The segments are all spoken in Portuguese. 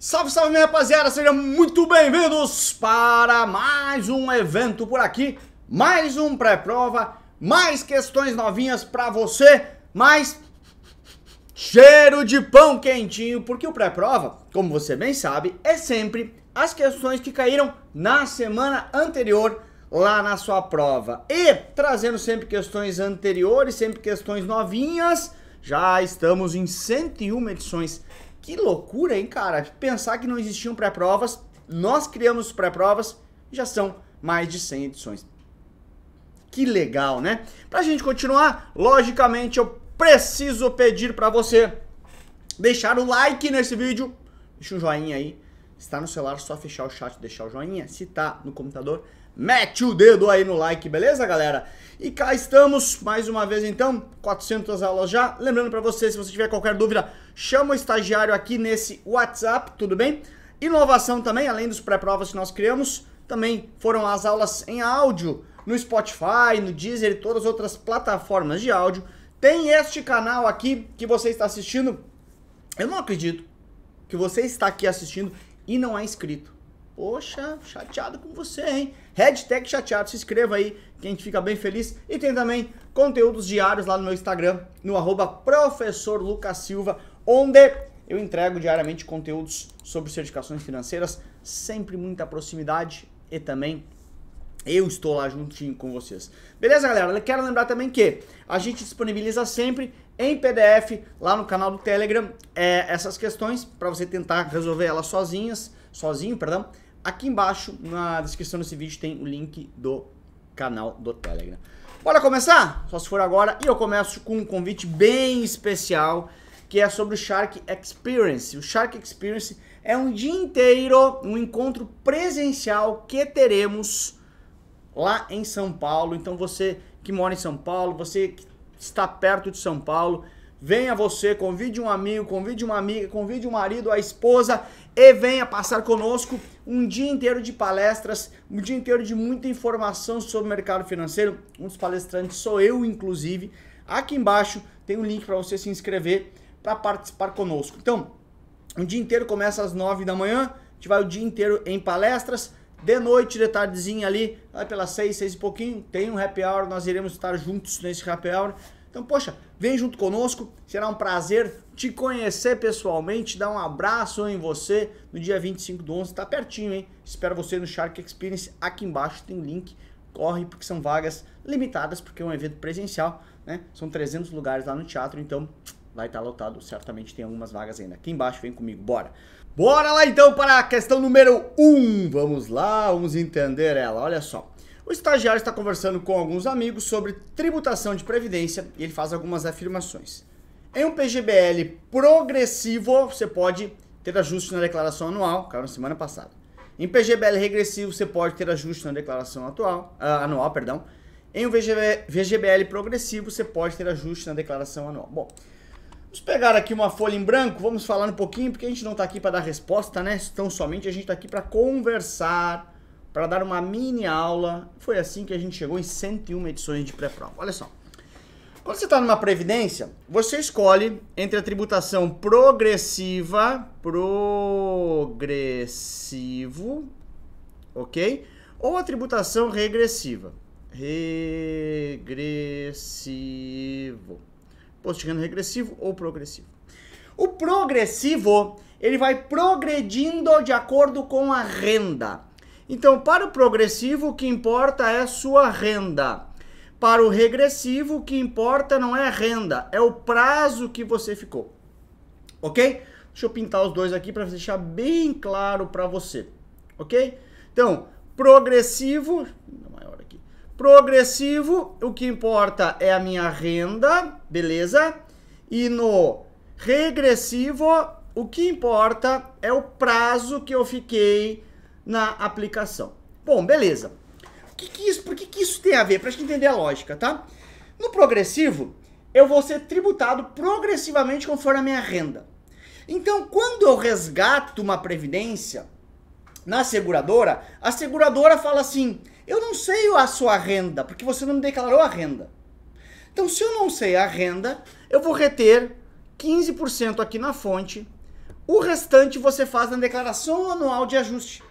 Salve, salve, minha rapaziada! Sejam muito bem-vindos para mais um evento por aqui, mais um pré-prova, mais questões novinhas para você, mais cheiro de pão quentinho, porque o pré-prova, como você bem sabe, é sempre as questões que caíram na semana anterior lá na sua prova. E trazendo sempre questões anteriores, sempre questões novinhas, já estamos em 101 edições que loucura, hein, cara? Pensar que não existiam pré-provas, nós criamos pré-provas, já são mais de 100 edições. Que legal, né? Pra gente continuar, logicamente eu preciso pedir para você deixar o like nesse vídeo, deixa um joinha aí. Se tá no celular, só fechar o chat e deixar o joinha. Se tá no computador, mete o dedo aí no like, beleza, galera? E cá estamos, mais uma vez então, 400 aulas já. Lembrando para você, se você tiver qualquer dúvida, chama o estagiário aqui nesse WhatsApp, tudo bem? Inovação também, além dos pré-provas que nós criamos, também foram as aulas em áudio no Spotify, no Deezer e todas as outras plataformas de áudio. Tem este canal aqui que você está assistindo. Eu não acredito que você está aqui assistindo e não é inscrito. Poxa, chateado com você, hein? Hashtag chateado, se inscreva aí, que a gente fica bem feliz. E tem também conteúdos diários lá no meu Instagram, no arroba Silva, onde eu entrego diariamente conteúdos sobre certificações financeiras, sempre muita proximidade e também eu estou lá juntinho com vocês. Beleza, galera? Quero lembrar também que a gente disponibiliza sempre em PDF lá no canal do Telegram é, essas questões para você tentar resolver elas sozinhas, sozinho, perdão. Aqui embaixo, na descrição desse vídeo, tem o link do canal do Telegram. Bora começar? Só se for agora. E eu começo com um convite bem especial, que é sobre o Shark Experience. O Shark Experience é um dia inteiro, um encontro presencial que teremos lá em São Paulo. Então você que mora em São Paulo, você que está perto de São Paulo, Venha você, convide um amigo, convide uma amiga, convide o um marido, a esposa e venha passar conosco um dia inteiro de palestras, um dia inteiro de muita informação sobre o mercado financeiro. Um dos palestrantes sou eu, inclusive. Aqui embaixo tem um link para você se inscrever para participar conosco. Então, o dia inteiro começa às 9 da manhã, a gente vai o dia inteiro em palestras. De noite, de tardezinha ali, pelas 6, 6 e pouquinho, tem um happy hour, nós iremos estar juntos nesse happy hour. Então, poxa, vem junto conosco, será um prazer te conhecer pessoalmente, dar um abraço em você no dia 25 do 11, tá pertinho, hein? Espero você no Shark Experience, aqui embaixo tem link, corre, porque são vagas limitadas, porque é um evento presencial, né? São 300 lugares lá no teatro, então vai estar tá lotado, certamente tem algumas vagas ainda. Aqui embaixo, vem comigo, bora! Bora lá então para a questão número 1, um. vamos lá, vamos entender ela, olha só. O estagiário está conversando com alguns amigos sobre tributação de previdência e ele faz algumas afirmações. Em um PGBL progressivo, você pode ter ajuste na declaração anual, caiu na semana passada. Em PGBL regressivo, você pode ter ajuste na declaração atual, uh, anual. perdão. Em um VGBL progressivo, você pode ter ajuste na declaração anual. Bom, vamos pegar aqui uma folha em branco, vamos falar um pouquinho, porque a gente não está aqui para dar resposta, né? Então, somente a gente está aqui para conversar para dar uma mini aula. Foi assim que a gente chegou em 101 edições de pré-prova. Olha só. Quando você está numa previdência, você escolhe entre a tributação progressiva, progressivo, ok? Ou a tributação regressiva, regressivo, postigando regressivo ou progressivo. O progressivo, ele vai progredindo de acordo com a renda. Então, para o progressivo, o que importa é sua renda. Para o regressivo, o que importa não é a renda, é o prazo que você ficou. Ok? Deixa eu pintar os dois aqui para deixar bem claro para você. Ok? Então, progressivo. Maior aqui. Progressivo, o que importa é a minha renda, beleza? E no regressivo, o que importa é o prazo que eu fiquei na aplicação. Bom, beleza. Que que isso, por que, que isso tem a ver? Para a gente entender a lógica, tá? No progressivo, eu vou ser tributado progressivamente conforme a minha renda. Então, quando eu resgato uma previdência na seguradora, a seguradora fala assim: eu não sei a sua renda, porque você não me declarou a renda. Então, se eu não sei a renda, eu vou reter 15% aqui na fonte, o restante você faz na declaração anual de ajuste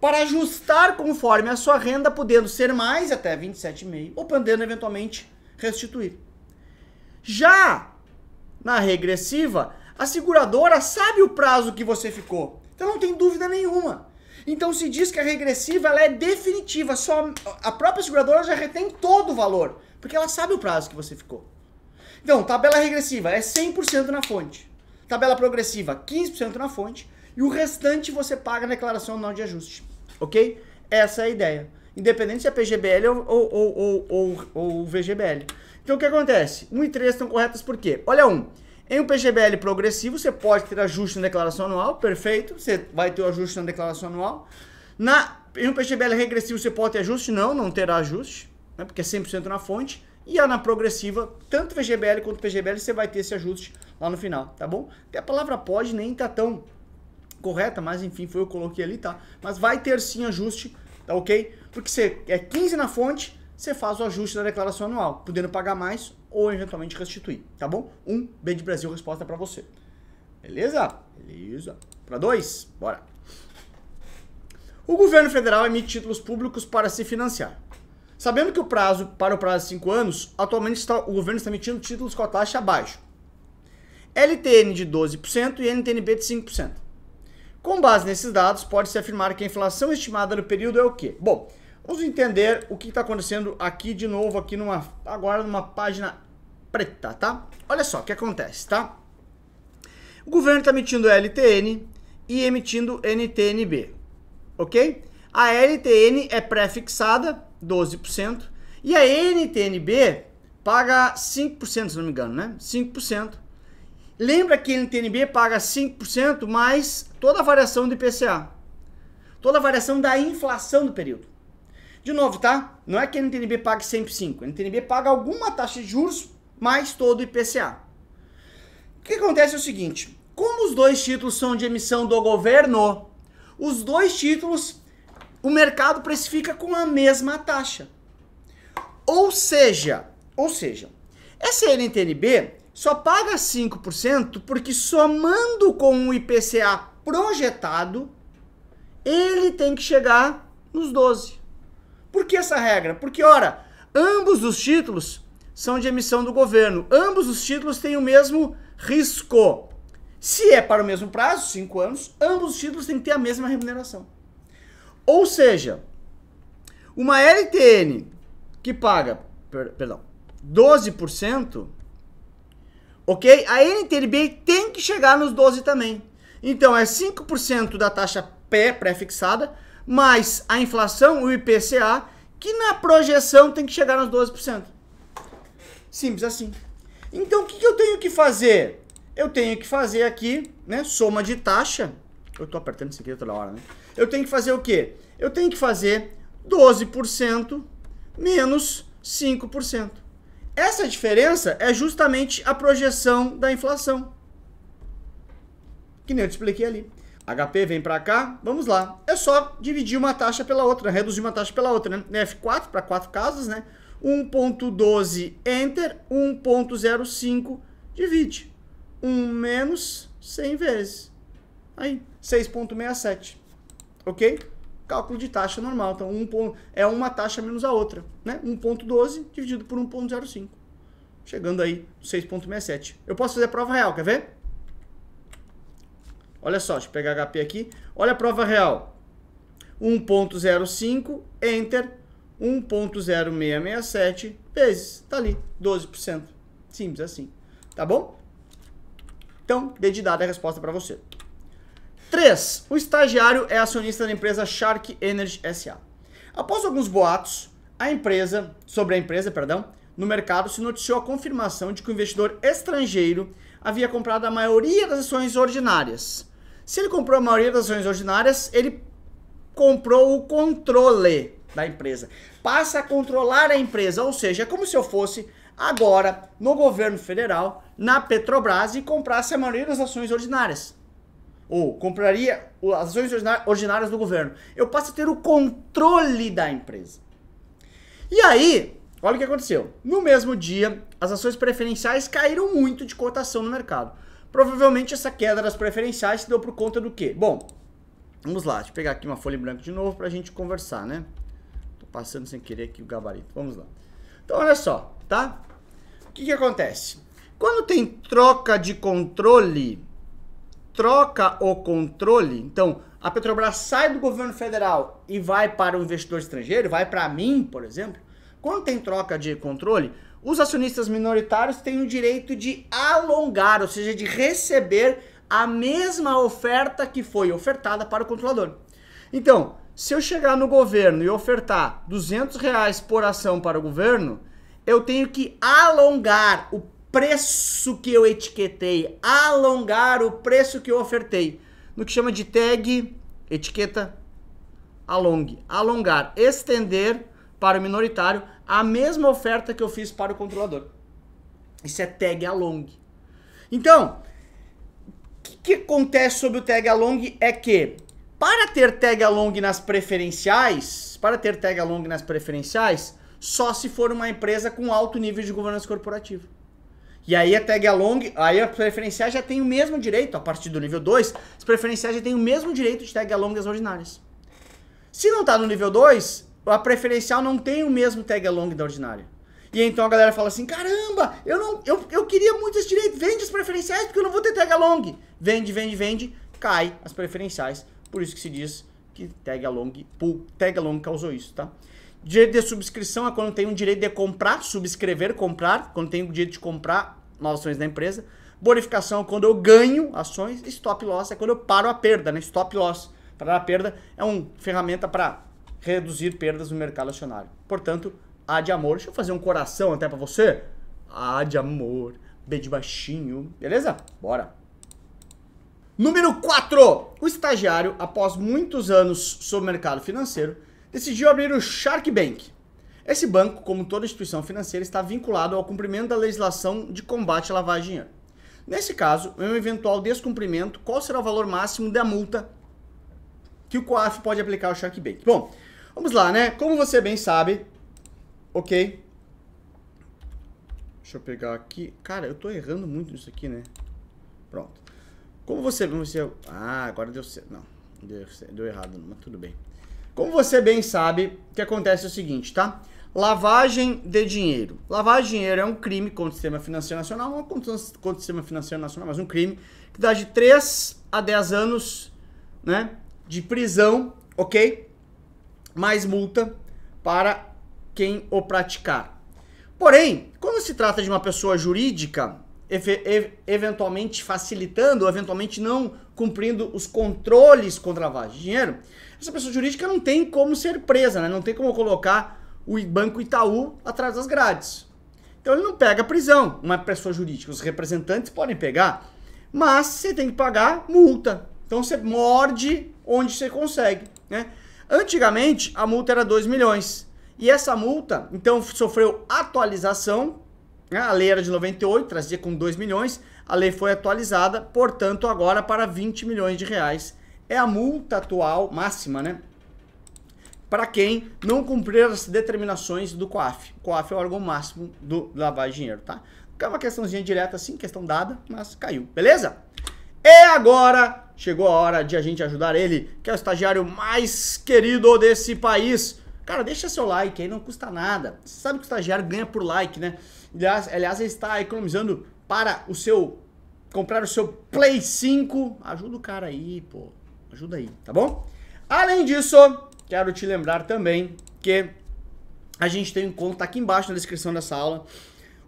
para ajustar conforme a sua renda, podendo ser mais até 27,5 ou podendo eventualmente restituir. Já na regressiva, a seguradora sabe o prazo que você ficou. Então não tem dúvida nenhuma. Então se diz que a regressiva ela é definitiva, só a própria seguradora já retém todo o valor, porque ela sabe o prazo que você ficou. Então, tabela regressiva é 100% na fonte. Tabela progressiva, 15% na fonte e o restante você paga na declaração anual de ajuste ok? Essa é a ideia. Independente se é PGBL ou, ou, ou, ou, ou VGBL. Então o que acontece? 1 e 3 estão corretas por quê? Olha um. Em um PGBL progressivo, você pode ter ajuste na declaração anual, perfeito. Você vai ter o ajuste na declaração anual. Na, em um PGBL regressivo, você pode ter ajuste? Não, não terá ajuste, né, porque é 100% na fonte. E a na progressiva, tanto VGBL quanto PGBL, você vai ter esse ajuste lá no final, tá bom? Até a palavra pode nem tá tão correta, mas enfim, foi eu coloquei ali, tá? Mas vai ter sim ajuste, tá ok? Porque você é 15 na fonte, você faz o ajuste da declaração anual, podendo pagar mais ou eventualmente restituir, tá bom? Um B de Brasil resposta para você. Beleza? Beleza. Para dois, bora. O governo federal emite títulos públicos para se financiar. Sabendo que o prazo para o prazo de 5 anos, atualmente está, o governo está emitindo títulos com a taxa abaixo. LTN de 12% e NTNB de 5%. Com base nesses dados, pode-se afirmar que a inflação estimada no período é o quê? Bom, vamos entender o que está acontecendo aqui de novo, aqui numa, agora numa página preta, tá? Olha só o que acontece, tá? O governo está emitindo LTN e emitindo NTNB, ok? A LTN é pré-fixada, 12%, e a NTNB paga 5%, se não me engano, né? 5%. Lembra que NTNB paga 5% mais toda a variação do IPCA. Toda a variação da inflação do período. De novo, tá? Não é que a NTNB pague 105. A NTNB paga alguma taxa de juros mais todo o IPCA. O que acontece é o seguinte. Como os dois títulos são de emissão do governo, os dois títulos o mercado precifica com a mesma taxa. Ou seja, ou seja, essa NTNB só paga 5% porque somando com o IPCA projetado, ele tem que chegar nos 12. Por que essa regra? Porque, ora, ambos os títulos são de emissão do governo. Ambos os títulos têm o mesmo risco. Se é para o mesmo prazo, 5 anos, ambos os títulos têm que ter a mesma remuneração. Ou seja, uma LTN que paga, per, perdão, 12%, ok? A NTNB tem que chegar nos 12 também. Então é 5% da taxa pré-fixada, mais a inflação, o IPCA, que na projeção tem que chegar nos 12%. Simples assim. Então o que, que eu tenho que fazer? Eu tenho que fazer aqui, né, soma de taxa. Eu tô apertando isso aqui toda hora, né? Eu tenho que fazer o quê? Eu tenho que fazer 12% menos 5%. Essa diferença é justamente a projeção da inflação. Que nem eu te expliquei ali. HP vem para cá, vamos lá. É só dividir uma taxa pela outra, né? reduzir uma taxa pela outra, né? F4 para quatro casas, né? 1.12 enter, 1.05 divide. 1 menos 100 vezes. Aí, 6.67. OK? cálculo de taxa normal. Então, um ponto, é uma taxa menos a outra, né? 1.12 dividido por 1.05. Chegando aí 6.67. Eu posso fazer a prova real, quer ver? Olha só, deixa eu pegar HP aqui. Olha a prova real. 1.05, Enter, 1.0667 vezes, tá ali, 12%. Simples assim, tá bom? Então, dê de a resposta para você. 3. O estagiário é acionista da empresa Shark Energy SA. Após alguns boatos, a empresa, sobre a empresa, perdão, no mercado se noticiou a confirmação de que o investidor estrangeiro havia comprado a maioria das ações ordinárias. Se ele comprou a maioria das ações ordinárias, ele comprou o controle da empresa. Passa a controlar a empresa, ou seja, é como se eu fosse agora no governo federal, na Petrobras e comprasse a maioria das ações ordinárias ou compraria as ações ordinárias do governo. Eu passo a ter o controle da empresa. E aí, olha o que aconteceu. No mesmo dia, as ações preferenciais caíram muito de cotação no mercado. Provavelmente essa queda das preferenciais se deu por conta do quê? Bom, vamos lá, deixa eu pegar aqui uma folha branca de novo para a gente conversar, né? Tô passando sem querer aqui o gabarito. Vamos lá. Então, olha só, tá? O que, que acontece? Quando tem troca de controle, troca o controle, então a Petrobras sai do governo federal e vai para o investidor estrangeiro, vai para mim, por exemplo, quando tem troca de controle, os acionistas minoritários têm o direito de alongar, ou seja, de receber a mesma oferta que foi ofertada para o controlador. Então, se eu chegar no governo e ofertar 200 reais por ação para o governo, eu tenho que alongar o preço que eu etiquetei, alongar o preço que eu ofertei, no que chama de tag etiqueta along alongar, estender para o minoritário a mesma oferta que eu fiz para o controlador. Isso é tag along. Então, o que, que, acontece sobre o tag along é que para ter tag along nas preferenciais, para ter tag along nas preferenciais, só se for uma empresa com alto nível de governança corporativa. E aí a tag along, aí a preferenciais já tem o mesmo direito, a partir do nível 2, as preferenciais já tem o mesmo direito de tag along das ordinárias. Se não está no nível 2, a preferencial não tem o mesmo tag along da ordinária. E então a galera fala assim: caramba, eu não, eu, eu queria muito esse direito, vende as preferenciais porque eu não vou ter tag along. Vende, vende, vende, cai as preferenciais. Por isso que se diz que tag along, pull, tag along causou isso, tá? Direito de subscrição é quando tem um direito de comprar, subscrever, comprar. Quando tem o direito de comprar, novas ações da empresa. Bonificação é quando eu ganho ações. Stop loss é quando eu paro a perda, né? Stop loss. Parar a perda é uma ferramenta para reduzir perdas no mercado acionário. Portanto, A de amor. Deixa eu fazer um coração até para você. A de amor. B de baixinho. Beleza? Bora. Número 4. O estagiário, após muitos anos sobre o mercado financeiro, decidiu abrir o Shark Bank, esse banco, como toda instituição financeira, está vinculado ao cumprimento da legislação de combate à lavagem de dinheiro. Nesse caso, em um eventual descumprimento, qual será o valor máximo da multa que o COAF pode aplicar ao Shark Bank? Bom, vamos lá, né? Como você bem sabe, ok? Deixa eu pegar aqui. Cara, eu tô errando muito nisso aqui, né? Pronto. Como você... você ah, agora deu certo. Não, deu, deu errado, mas tudo bem. Como você bem sabe, o que acontece é o seguinte, tá? Lavagem de dinheiro. Lavagem de dinheiro é um crime contra o sistema financeiro nacional, não contra, contra o sistema financeiro nacional, mas um crime que dá de 3 a 10 anos né, de prisão, ok? Mais multa para quem o praticar. Porém, quando se trata de uma pessoa jurídica, eventualmente facilitando, ou eventualmente não cumprindo os controles contra a lavagem de dinheiro, essa pessoa jurídica não tem como ser presa, né? não tem como colocar o Banco Itaú atrás das grades. Então ele não pega prisão, uma pessoa jurídica. Os representantes podem pegar, mas você tem que pagar multa. Então você morde onde você consegue. Né? Antigamente a multa era 2 milhões. E essa multa, então, sofreu atualização. Né? A lei era de 98, trazia com 2 milhões. A lei foi atualizada, portanto, agora para 20 milhões de reais. É a multa atual máxima, né? para quem não cumprir as determinações do COAF. O COAF é o órgão máximo do lavar de dinheiro, tá? É uma questãozinha direta assim, questão dada, mas caiu, beleza? E agora chegou a hora de a gente ajudar ele, que é o estagiário mais querido desse país. Cara, deixa seu like aí, não custa nada. Você sabe que o estagiário ganha por like, né? Aliás, aliás ele está economizando para o seu. comprar o seu Play 5. Ajuda o cara aí, pô. Ajuda aí, tá bom? Além disso, quero te lembrar também que a gente tem um encontro, tá aqui embaixo na descrição dessa aula,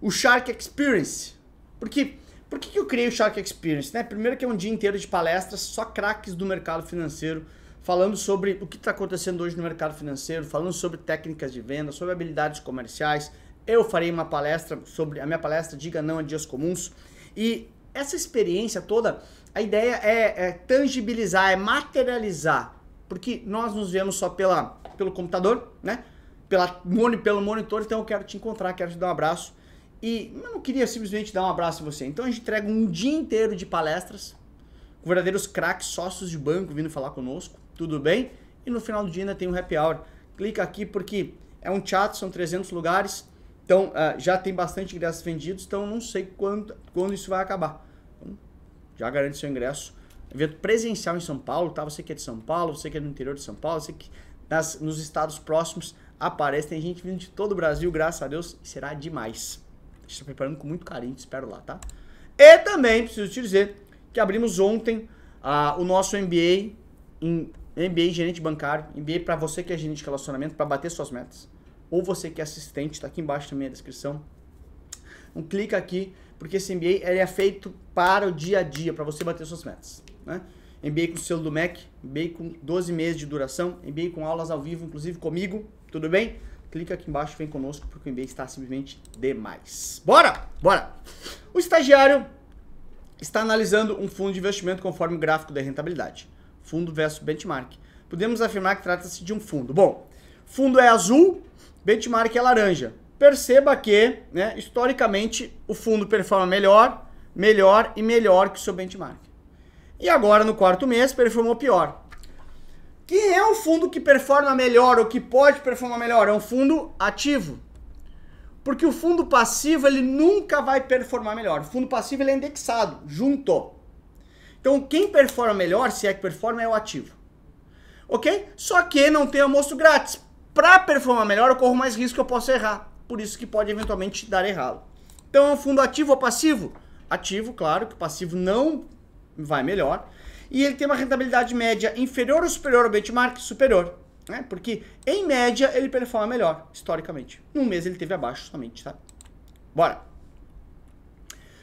o Shark Experience. Porque por que, eu criei o Shark Experience? Né? Primeiro que é um dia inteiro de palestras, só craques do mercado financeiro, falando sobre o que está acontecendo hoje no mercado financeiro, falando sobre técnicas de venda, sobre habilidades comerciais. Eu farei uma palestra sobre a minha palestra Diga Não a Dias Comuns. E essa experiência toda, a ideia é, é tangibilizar, é materializar porque nós nos vemos só pela, pelo computador, né? Pela, pelo monitor, então eu quero te encontrar, quero te dar um abraço. E eu não queria simplesmente dar um abraço a você. Então a gente entrega um dia inteiro de palestras, com verdadeiros craques, sócios de banco vindo falar conosco, tudo bem? E no final do dia ainda tem um happy hour. Clica aqui porque é um chat, são 300 lugares, então uh, já tem bastante ingressos vendidos, então não sei quando, quando isso vai acabar. Então, já garante seu ingresso evento presencial em São Paulo, tá? Você que é de São Paulo, você que é do interior de São Paulo, você que nas, nos estados próximos aparece. Tem gente vindo de todo o Brasil, graças a Deus, será demais. Estou preparando com muito carinho, te espero lá, tá? E também preciso te dizer que abrimos ontem uh, o nosso MBA em MBA gerente bancário, MBA para você que é gerente de relacionamento, para bater suas metas. Ou você que é assistente, está aqui embaixo também na descrição. Então clica aqui, porque esse MBA ele é feito para o dia a dia, para você bater suas metas né? MBA com o selo do MEC, MBA com 12 meses de duração, MBA com aulas ao vivo, inclusive comigo, tudo bem? Clica aqui embaixo, vem conosco, porque o MBA está simplesmente demais. Bora! Bora! O estagiário está analisando um fundo de investimento conforme o gráfico da rentabilidade. Fundo versus benchmark. Podemos afirmar que trata-se de um fundo. Bom, fundo é azul, benchmark é laranja. Perceba que, né, historicamente, o fundo performa melhor, melhor e melhor que o seu benchmark. E agora, no quarto mês, performou pior. Quem é o fundo que performa melhor ou que pode performar melhor? É um fundo ativo. Porque o fundo passivo, ele nunca vai performar melhor. O fundo passivo, ele é indexado, junto. Então, quem performa melhor, se é que performa, é o ativo. Ok? Só que não tem almoço grátis. Para performar melhor, eu corro mais risco, eu posso errar. Por isso que pode eventualmente dar errado. Então, é um fundo ativo ou passivo? Ativo, claro, que o passivo não vai melhor. E ele tem uma rentabilidade média inferior ou superior ao benchmark? Superior. Né? Porque, em média, ele performa melhor, historicamente. Num mês ele teve abaixo somente, tá? Bora.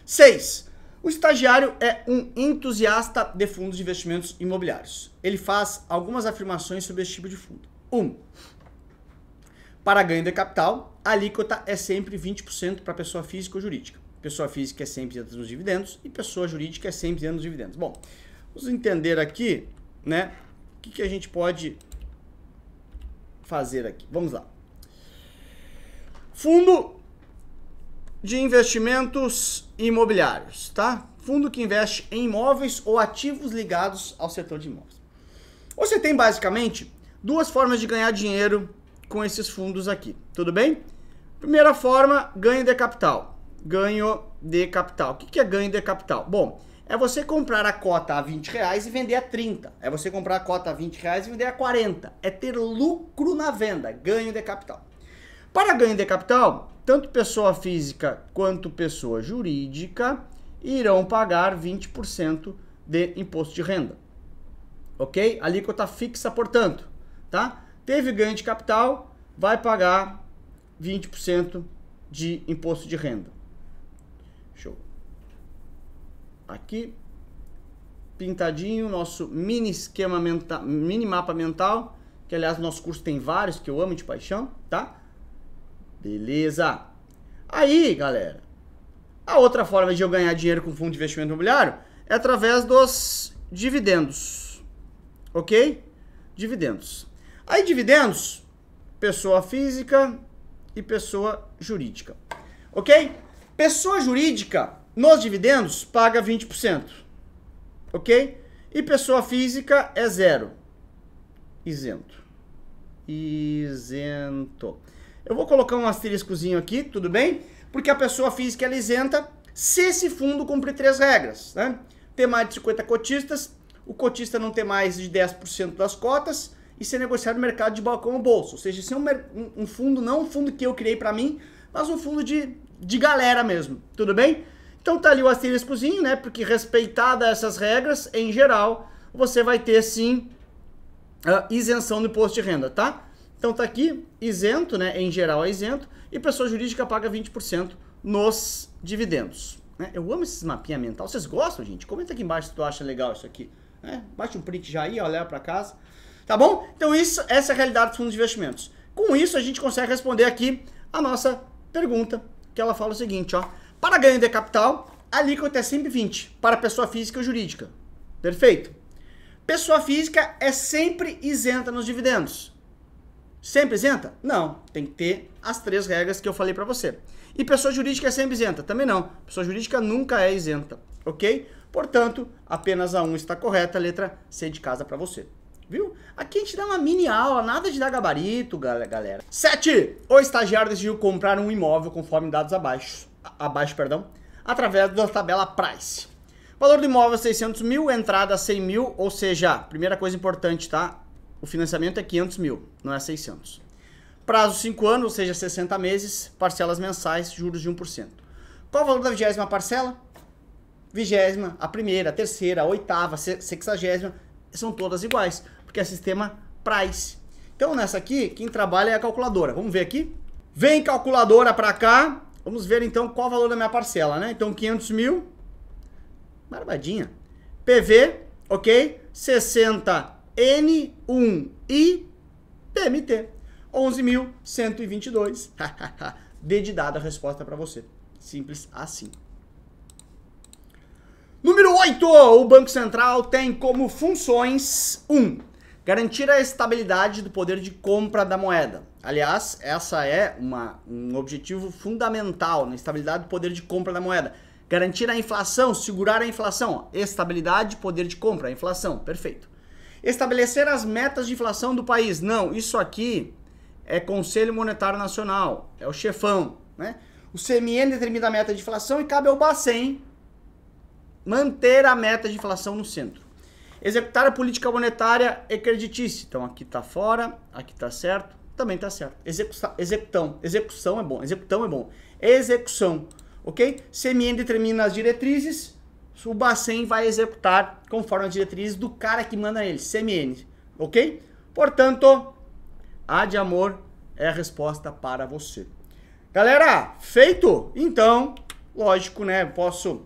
6. O estagiário é um entusiasta de fundos de investimentos imobiliários. Ele faz algumas afirmações sobre esse tipo de fundo. 1. Um, para ganho de capital, a alíquota é sempre 20% para pessoa física ou jurídica. Pessoa física é 100% dos dividendos e pessoa jurídica é 100% dos dividendos. Bom, vamos entender aqui, né? O que, que a gente pode fazer aqui. Vamos lá. Fundo de investimentos imobiliários, tá? Fundo que investe em imóveis ou ativos ligados ao setor de imóveis. Você tem basicamente duas formas de ganhar dinheiro com esses fundos aqui, tudo bem? Primeira forma, ganho de capital ganho de capital. O que, que é ganho de capital? Bom, é você comprar a cota a 20 reais e vender a 30. É você comprar a cota a 20 reais e vender a 40. É ter lucro na venda, ganho de capital. Para ganho de capital, tanto pessoa física quanto pessoa jurídica irão pagar 20% de imposto de renda. Ok? Alíquota fixa, portanto. Tá? Teve ganho de capital, vai pagar 20% de imposto de renda. Show. Aqui, pintadinho, nosso mini esquema mental, mini mapa mental, que aliás nosso curso tem vários que eu amo de paixão, tá? Beleza. Aí, galera, a outra forma de eu ganhar dinheiro com fundo de investimento imobiliário é através dos dividendos. OK? Dividendos. Aí dividendos, pessoa física e pessoa jurídica. OK? Pessoa jurídica, nos dividendos, paga 20%. Ok? E pessoa física é zero. Isento. Isento. Eu vou colocar um asteriscozinho aqui, tudo bem? Porque a pessoa física é isenta se esse fundo cumprir três regras, né? Ter mais de 50 cotistas, o cotista não ter mais de 10% das cotas e ser negociado no mercado de balcão ou bolsa. Ou seja, se é um, um fundo, não um fundo que eu criei para mim, mas um fundo de de galera mesmo, tudo bem? Então tá ali o asteriscozinho, né? Porque respeitada essas regras, em geral, você vai ter sim isenção do imposto de renda, tá? Então tá aqui, isento, né? Em geral é isento, e pessoa jurídica paga 20% nos dividendos. Né? Eu amo esses mapinha mental. Vocês gostam, gente? Comenta aqui embaixo se tu acha legal isso aqui. Né? Bate um print já aí, olha para pra casa. Tá bom? Então isso, essa é a realidade dos fundos de investimentos. Com isso, a gente consegue responder aqui a nossa pergunta que ela fala o seguinte, ó. Para ganho de capital, a alíquota é sempre 20, para pessoa física ou jurídica. Perfeito? Pessoa física é sempre isenta nos dividendos. Sempre isenta? Não, tem que ter as três regras que eu falei para você. E pessoa jurídica é sempre isenta? Também não. Pessoa jurídica nunca é isenta, ok? Portanto, apenas a 1 um está correta, a letra C de casa para você viu? Aqui a gente dá uma mini aula, nada de dar gabarito, galera. 7. O estagiário decidiu comprar um imóvel conforme dados abaixo, abaixo perdão, através da tabela Price. Valor do imóvel 600 mil, entrada 100 mil, ou seja, primeira coisa importante, tá? O financiamento é 500 mil, não é 600. Prazo 5 anos, ou seja, 60 meses, parcelas mensais, juros de 1%. Qual o valor da vigésima parcela? Vigésima, a primeira, a terceira, a oitava, sexagésima, são todas iguais porque é sistema price. Então nessa aqui, quem trabalha é a calculadora. Vamos ver aqui? Vem calculadora para cá. Vamos ver então qual o valor da minha parcela, né? Então 500 mil, barbadinha. PV, ok? 60N1I PMT. 11.122. Dedidada a resposta para você. Simples assim. Número 8. O Banco Central tem como funções 1. Um, Garantir a estabilidade do poder de compra da moeda. Aliás, essa é uma, um objetivo fundamental na estabilidade do poder de compra da moeda. Garantir a inflação, segurar a inflação. Estabilidade, poder de compra, inflação. Perfeito. Estabelecer as metas de inflação do país. Não, isso aqui é Conselho Monetário Nacional, é o chefão, né? O CMN determina a meta de inflação e cabe ao Bacen manter a meta de inflação no centro. Executar a política monetária e creditícia. Então aqui está fora, aqui está certo, também está certo. Execução, executão, execução é bom, executão é bom. Execução, ok? CMN determina as diretrizes, o Bacen vai executar conforme as diretrizes do cara que manda ele, CMN, ok? Portanto, a de amor é a resposta para você. Galera, feito? Então, lógico, né? Posso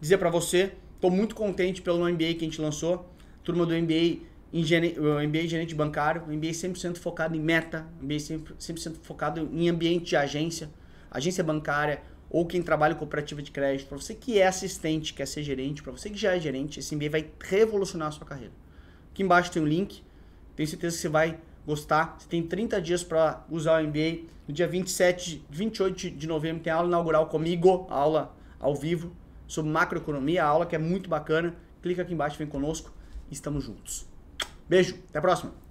dizer para você Estou muito contente pelo MBA que a gente lançou. Turma do MBA, engen... MBA gerente bancário, MBA 100% focado em meta, MBA 100% focado em ambiente de agência, agência bancária ou quem trabalha em cooperativa de crédito. Para você que é assistente, quer ser gerente, para você que já é gerente, esse MBA vai revolucionar a sua carreira. Aqui embaixo tem um link. Tenho certeza que você vai gostar. Você tem 30 dias para usar o MBA. No dia 27, 28 de novembro tem aula inaugural comigo, aula ao vivo sobre macroeconomia, a aula que é muito bacana. Clica aqui embaixo, vem conosco e estamos juntos. Beijo, até a próxima!